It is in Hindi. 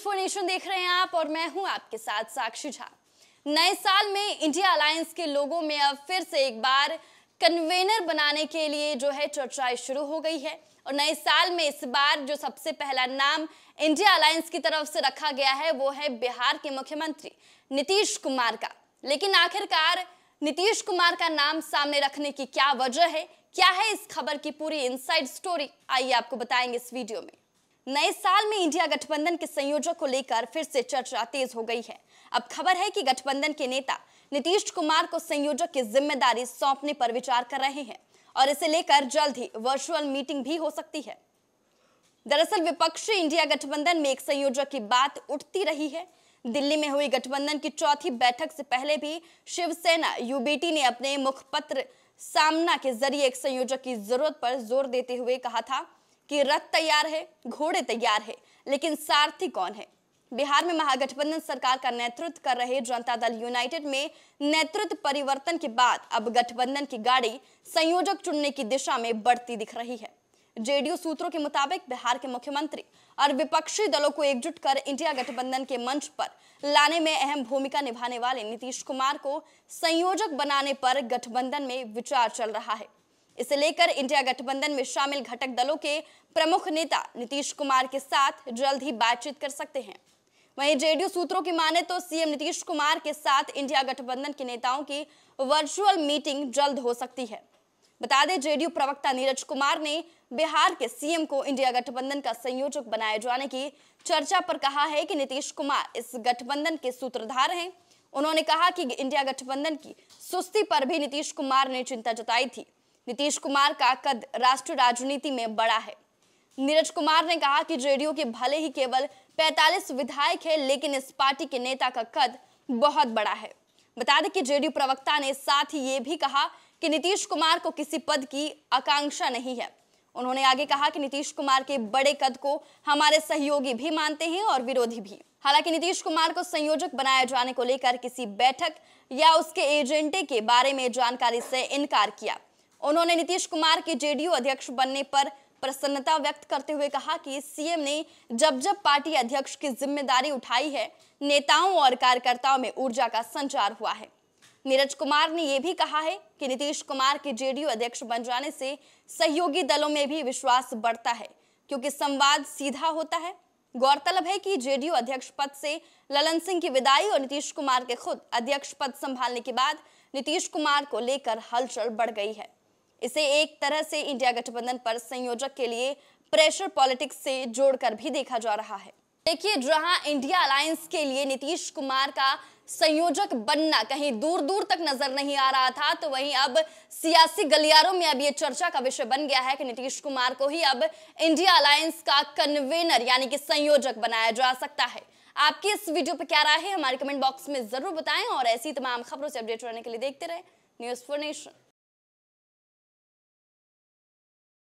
न्यूज फॉर नेशन देख रहे हैं आप और मैं हूं आपके साथ साक्षी झा नए साल में इंडिया अलायंस के लोगों में अब फिर से एक बार कन्वेनर बनाने के लिए जो है चर्चाएं शुरू हो गई है और नए साल में इस बार जो सबसे पहला नाम इंडिया अलायंस की तरफ से रखा गया है वो है बिहार के मुख्यमंत्री नीतीश कुमार का लेकिन आखिरकार नीतीश कुमार का नाम सामने रखने की क्या वजह है क्या है इस खबर की पूरी इनसाइड स्टोरी आइए आपको बताएंगे इस वीडियो में नए साल में इंडिया गठबंधन के संयोजक को लेकर फिर से चर्चा तेज हो गई है अब खबर है कि गठबंधन के नेता नीतीश कुमार को संयोजक की जिम्मेदारी सौंपने पर विचार कर रहे हैं और इसे लेकर जल्द ही वर्चुअल मीटिंग भी हो सकती है दरअसल विपक्षी इंडिया गठबंधन में एक संयोजक की बात उठती रही है दिल्ली में हुई गठबंधन की चौथी बैठक से पहले भी शिवसेना यूबीटी ने अपने मुखपत्र सामना के जरिए एक संयोजक की जरूरत पर जोर देते हुए कहा था कि रथ तैयार है घोड़े तैयार है लेकिन सारथी कौन है बिहार में महागठबंधन सरकार का नेतृत्व कर रहे जनता दल यूनाइटेड में नेतृत्व परिवर्तन के बाद अब गठबंधन की गाड़ी संयोजक चुनने की दिशा में बढ़ती दिख रही है जेडीयू सूत्रों के मुताबिक बिहार के मुख्यमंत्री और विपक्षी दलों को एकजुट कर इंडिया गठबंधन के मंच पर लाने में अहम भूमिका निभाने वाले नीतीश कुमार को संयोजक बनाने पर गठबंधन में विचार चल रहा है इसे लेकर इंडिया गठबंधन में शामिल घटक दलों के प्रमुख नेता नीतीश कुमार के साथ जल्द ही बातचीत कर सकते हैं वहीं जेडीयू सूत्रों की माने तो सीएम नीतीश कुमार के साथ इंडिया गठबंधन के नेताओं की वर्चुअल मीटिंग जल्द हो सकती है बता दें जेडीयू प्रवक्ता नीरज कुमार ने बिहार के सीएम को इंडिया गठबंधन का संयोजक बनाए जाने की चर्चा पर कहा है कि नीतीश कुमार इस गठबंधन के सूत्रधार हैं उन्होंने कहा कि इंडिया गठबंधन की सुस्ती पर भी नीतीश कुमार ने चिंता जताई थी नीतीश कुमार का कद राष्ट्रीय राजनीति में बड़ा है नीरज कुमार ने कहा कि जेडीयू के भले ही केवल 45 विधायक है लेकिन इस पार्टी के नेता का कद बहुत बड़ा है बता दें कि जेडीयू प्रवक्ता ने साथ ही ये भी कहा कि नीतीश कुमार को किसी पद की आकांक्षा नहीं है उन्होंने आगे कहा कि नीतीश कुमार के बड़े कद को हमारे सहयोगी भी मानते हैं और विरोधी भी हालांकि नीतीश कुमार को संयोजक बनाए जाने को लेकर किसी बैठक या उसके एजेंडे के बारे में जानकारी से इनकार किया उन्होंने नीतीश कुमार के जेडीयू अध्यक्ष बनने पर प्रसन्नता व्यक्त करते हुए कहा कि सीएम ने जब जब पार्टी अध्यक्ष की जिम्मेदारी उठाई है नेताओं और कार्यकर्ताओं में ऊर्जा का संचार हुआ है नीरज कुमार ने यह भी कहा है कि नीतीश कुमार के जेडीयू अध्यक्ष बन जाने से सहयोगी दलों में भी विश्वास बढ़ता है क्योंकि संवाद सीधा होता है गौरतलब है कि जेडीयू अध्यक्ष पद से ललन सिंह की विदाई और नीतीश कुमार के खुद अध्यक्ष पद संभालने के बाद नीतीश कुमार को लेकर हलचल बढ़ गई है इसे एक तरह से इंडिया गठबंधन पर संयोजक के लिए प्रेशर पॉलिटिक्स से जोड़कर भी देखा जा रहा है देखिए जहां इंडिया अलायंस के लिए नीतीश कुमार का संयोजक बनना कहीं दूर दूर तक नजर नहीं आ रहा था तो वहीं अब सियासी गलियारों में अब ये चर्चा का विषय बन गया है कि नीतीश कुमार को ही अब इंडिया अलायंस का कन्वेनर यानी कि संयोजक बनाया जा सकता है आपकी इस वीडियो पर क्या राय है हमारे कमेंट बॉक्स में जरूर बताएं और ऐसी तमाम खबरों से अपडेट रहने के लिए देखते रहे न्यूज फॉर नेशन